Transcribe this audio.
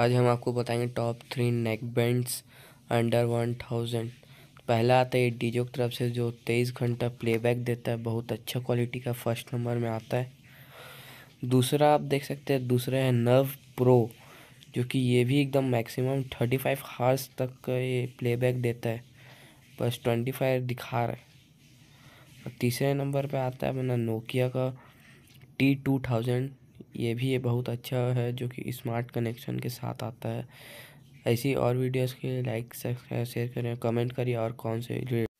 आज हम आपको बताएंगे top three neck bands under one thousand पहला आता है डीजो की तरफ से जो तेईस घंटा प्लेबैक देता है बहुत अच्छा क्वालिटी का फर्स्ट नंबर में आता है दूसरा आप देख सकते हैं दूसरा है नर्व प्रो जो कि ये भी एकदम मैक्सिमम थर्टी फाइव हार्स तक का ये प्लेबैक देता है बस ट्वेंटी फाइव दिखा रहा है और तीसरे नंबर पे आता है अपना नोकिया का टी टू थाउजेंड ये भी ये बहुत अच्छा है जो कि स्मार्ट कनेक्शन के साथ आता है ऐसी और वीडियोस के लिए लाइक सब्सक्राइब शेयर करें कमेंट करिए और कौन से